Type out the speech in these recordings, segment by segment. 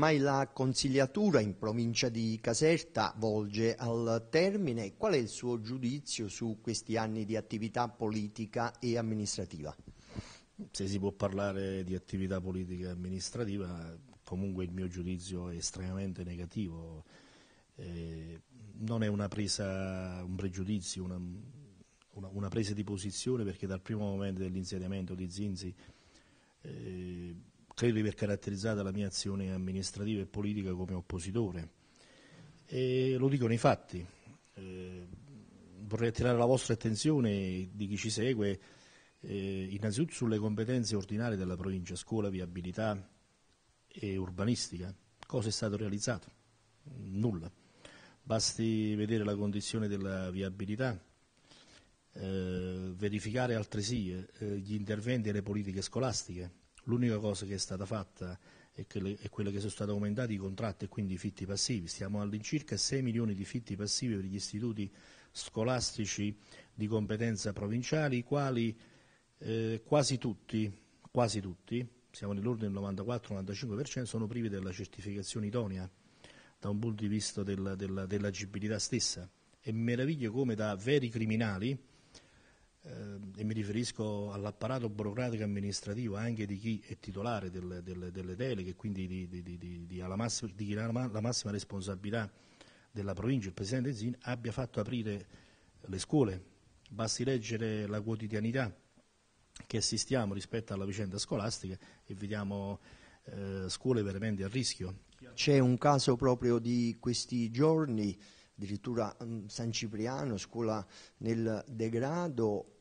ormai la consigliatura in provincia di Caserta volge al termine. Qual è il suo giudizio su questi anni di attività politica e amministrativa? Se si può parlare di attività politica e amministrativa, comunque il mio giudizio è estremamente negativo. Eh, non è una presa, un pregiudizio, una, una, una, presa di posizione perché dal primo momento dell'insediamento di Zinzi eh, credo di aver caratterizzato la mia azione amministrativa e politica come oppositore. E lo dicono i fatti. Eh, vorrei attirare la vostra attenzione di chi ci segue eh, innanzitutto sulle competenze ordinarie della provincia, scuola, viabilità e urbanistica. Cosa è stato realizzato? Nulla. Basti vedere la condizione della viabilità, eh, verificare altresì eh, gli interventi e le politiche scolastiche L'unica cosa che è stata fatta è, che è quella che sono stati aumentati i contratti e quindi i fitti passivi. Stiamo all'incirca 6 milioni di fitti passivi per gli istituti scolastici di competenza provinciale, i quali eh, quasi tutti, quasi tutti, siamo nell'ordine del 94-95%, sono privi della certificazione idonea da un punto di vista della, della, dell'agibilità stessa. E meraviglio come da veri criminali Ehm, e mi riferisco all'apparato burocratico amministrativo anche di chi è titolare delle, delle, delle deleghe quindi di, di, di, di, alla massima, di chi ha la massima responsabilità della provincia, il Presidente Zin, abbia fatto aprire le scuole. Basti leggere la quotidianità che assistiamo rispetto alla vicenda scolastica e vediamo eh, scuole veramente a rischio. C'è un caso proprio di questi giorni addirittura mm, San Cipriano, scuola nel degrado,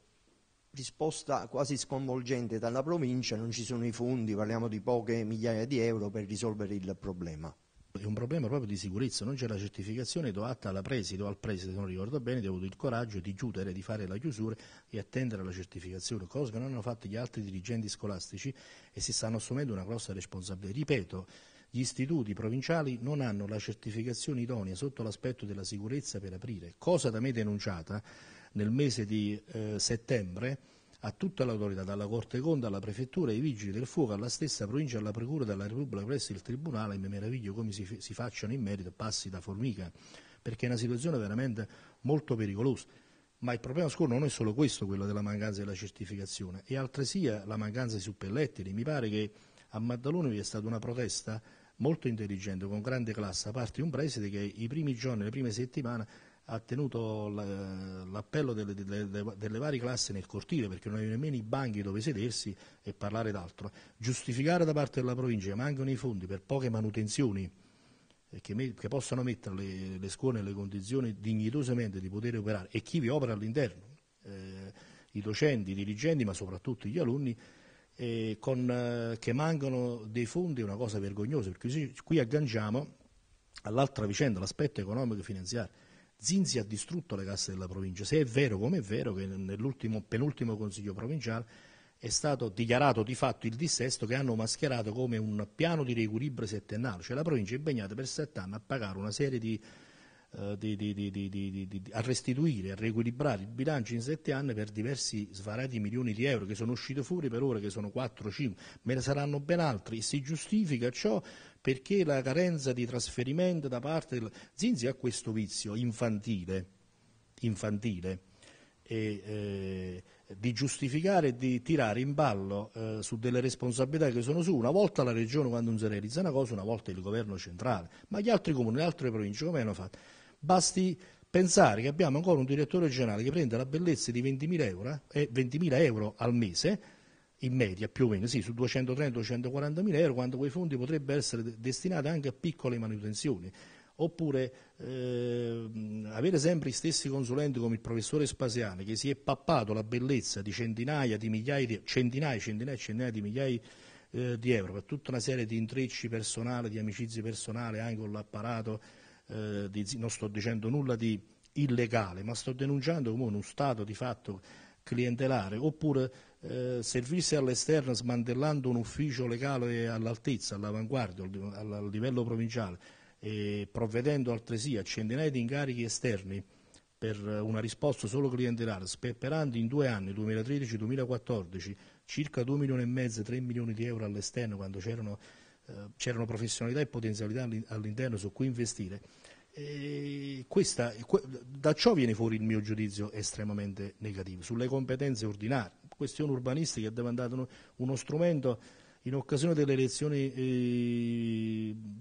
risposta quasi sconvolgente dalla provincia, non ci sono i fondi, parliamo di poche migliaia di euro per risolvere il problema. È un problema proprio di sicurezza, non c'è la certificazione doata alla preside o al preside, se non ricordo bene, ho avuto il coraggio di chiudere, di fare la chiusura e attendere la certificazione, cosa che non hanno fatto gli altri dirigenti scolastici e si stanno assumendo una grossa responsabilità. Ripeto, gli istituti provinciali non hanno la certificazione idonea sotto l'aspetto della sicurezza per aprire, cosa da me denunciata nel mese di eh, settembre a tutta l'autorità, dalla Corte Conta alla Prefettura, ai Vigili del Fuoco, alla stessa provincia, alla Procura della Repubblica presso il Tribunale, e mi meraviglio come si, si facciano in merito passi da formica, perché è una situazione veramente molto pericolosa. Ma il problema scuro non è solo questo, quello della mancanza della certificazione, è altresì la mancanza di suppellettili. Mi pare che a Maddaloni vi è stata una protesta molto intelligente, con grande classe, a parte un preside che i primi giorni, le prime settimane ha tenuto l'appello delle, delle, delle, varie classi nel cortile perché non aveva nemmeno i banchi dove sedersi e parlare d'altro. Giustificare da parte della provincia che mancano i fondi per poche manutenzioni eh, che, me, che possano mettere le, le, scuole nelle condizioni dignitosamente di poter operare e chi vi opera all'interno, eh, i docenti, i dirigenti ma soprattutto gli alunni eh, con, eh, che mancano dei fondi è una cosa vergognosa, perché qui, agganciamo all'altra vicenda, l'aspetto economico e finanziario. Zinzi ha distrutto le casse della provincia, se è vero come è vero che nell'ultimo penultimo consiglio provinciale è stato dichiarato di fatto il dissesto che hanno mascherato come un piano di riequilibrio settennale, cioè la provincia è impegnata per sette anni a pagare una serie di eh, di, di, di, a restituire, a riequilibrare il bilancio in sette anni per diversi svarati milioni di euro che sono usciti fuori per ora che sono 4 5, me ne saranno ben altri si giustifica ciò perché la carenza di trasferimento da parte del Zinzi ha questo vizio infantile, infantile e, eh, di giustificare e di tirare in ballo eh, su delle responsabilità che sono su una volta la regione quando non si realizza una cosa, una volta il governo centrale, ma gli altri comuni, le altre province come hanno fatto? Basti pensare che abbiamo ancora un direttore generale che prende la bellezza di 20.000 euro, eh, 20.000 euro al mese, in media più o meno, sì, su 230-240 mila euro, quando quei fondi potrebbero essere destinati anche a piccole manutenzioni. Oppure eh, avere sempre gli stessi consulenti come il professore Spasiani, che si è pappato la bellezza di centinaia di migliaia di, centinaia, centinaia, centinaia di migliaia eh, di euro per tutta una serie di intrecci personali, di amicizie personali anche con l'apparato eh, di, non sto dicendo nulla di illegale, ma sto denunciando come uno stato di fatto clientelare, oppure eh, servirsi all'esterno smantellando un ufficio legale all'altezza, all'avanguardia, al, al livello provinciale e provvedendo altresì a centinaia di incarichi esterni per una risposta solo clientelare, sperperando in due anni, 2013-2014, circa 2 milioni e mezzo, 3 milioni di euro all'esterno quando c'erano eh, c'erano professionalità e potenzialità all'interno su cui investire. Questa, da ciò viene fuori il mio giudizio estremamente negativo sulle competenze ordinarie, questioni urbanistiche è diventato uno strumento in occasione delle elezioni eh,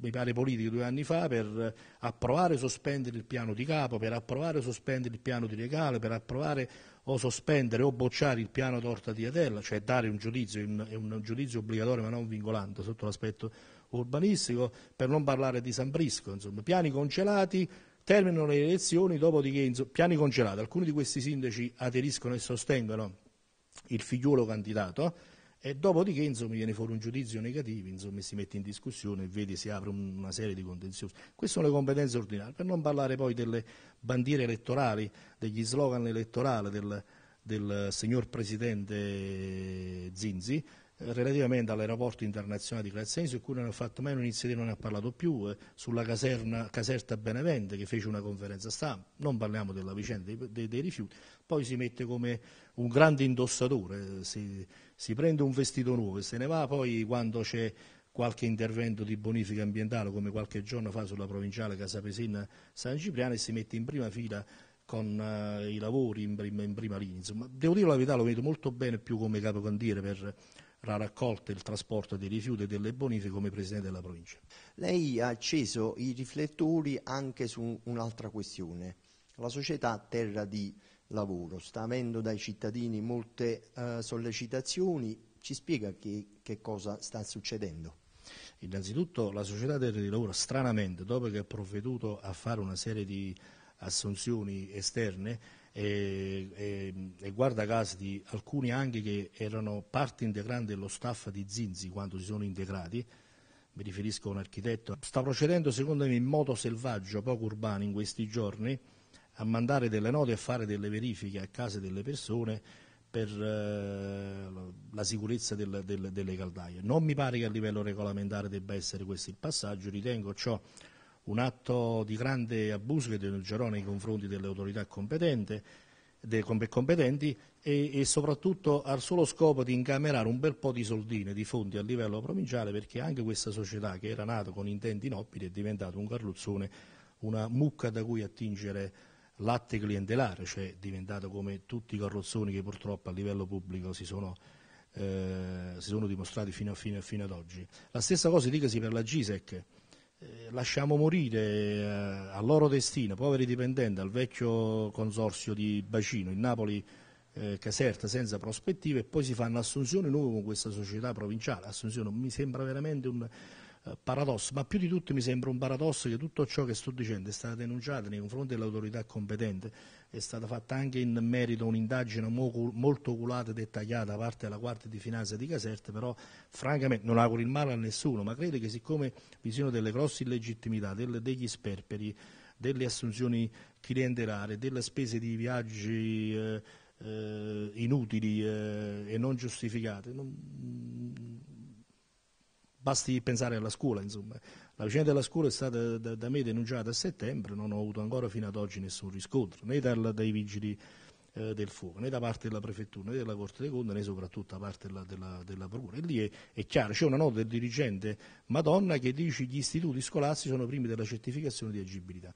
mi pare politico due anni fa per approvare o sospendere il piano di capo, per approvare o sospendere il piano di regalo, per approvare o sospendere o bocciare il piano torta di Atella, cioè dare un giudizio, è un giudizio obbligatorio ma non vincolante sotto l'aspetto urbanistico, per non parlare di San Brisco, insomma, piani congelati terminano le elezioni, dopodiché insomma, piani congelati, alcuni di questi sindaci aderiscono e sostengono il figliuolo candidato e dopodiché insomma, viene fuori un giudizio negativo insomma, si mette in discussione e vedi si apre una serie di contenziosi queste sono le competenze ordinarie per non parlare poi delle bandiere elettorali degli slogan elettorali del, del signor Presidente Zinzi relativamente all'aeroporto internazionale di Graziani su cui non ha fatto mai un'iniziativa, non ne ha parlato più, eh, sulla caserna, caserta Benevente che fece una conferenza stampa, non parliamo della vicenda dei, dei, dei rifiuti, poi si mette come un grande indossatore, eh, si, si, prende un vestito nuovo e se ne va, poi quando c'è qualche intervento di bonifica ambientale come qualche giorno fa sulla provinciale Casapesina San Cipriano e si mette in prima fila con eh, i lavori in prima, in prima linea. Insomma, devo dire la verità, lo vedo molto bene più come capocandiere per la raccolta e il trasporto dei rifiuti e delle bonifiche come Presidente della provincia. Lei ha acceso i riflettori anche su un'altra questione. La società Terra di Lavoro sta avendo dai cittadini molte eh, sollecitazioni. Ci spiega che, che cosa sta succedendo? Innanzitutto la società Terra di Lavoro, stranamente, dopo che ha provveduto a fare una serie di assunzioni esterne, e, e, e guarda caso di alcuni anche che erano parte integrante dello staff di Zinzi quando si sono integrati, mi riferisco a un architetto, sta procedendo secondo me in modo selvaggio, poco urbano in questi giorni, a mandare delle note e fare delle verifiche a casa delle persone per eh, la sicurezza del, del, delle caldaie. Non mi pare che a livello regolamentare debba essere questo il passaggio, ritengo ciò un atto di grande abuso che denuncerò nei confronti delle autorità competenti e, e, soprattutto al solo scopo di incamerare un bel po' di soldine, di fondi a livello provinciale perché anche questa società che era nata con intenti nobili è diventata un carrozzone, una mucca da cui attingere latte clientelare, cioè è diventata come tutti i carrozzoni che purtroppo a livello pubblico si sono eh, si sono dimostrati fino, a fine, fino ad oggi. La stessa cosa dicasi per la Gisec, eh, lasciamo morire eh, al loro destino, poveri dipendenti, al vecchio consorzio di Bacino, in Napoli eh, Caserta senza prospettive e poi si fanno assunzioni nuove con questa società provinciale, Assunzione mi sembra veramente un, eh, paradosso, ma più di tutto mi sembra un paradosso che tutto ciò che sto dicendo è stato denunciato nei confronti dell'autorità competente, è stata fatta anche in merito a un'indagine molto oculata e dettagliata da parte della Guardia di Finanza di Caserta, però francamente non auguro il male a nessuno, ma credo che siccome vi siano delle grosse illegittimità, delle, degli sperperi, delle assunzioni clientelari, delle spese di viaggi eh, eh, inutili eh, e non giustificate, non, Basti pensare alla scuola, insomma. La vicenda della scuola è stata da, da me denunciata a settembre, non ho avuto ancora fino ad oggi nessun riscontro, né dal, dai vigili eh, del fuoco, né da parte della prefettura, né della Corte dei Conti, né soprattutto da parte della, della, della Procura. E lì è, è, chiaro, c'è una nota del dirigente Madonna che dice che gli istituti scolastici sono primi della certificazione di agibilità.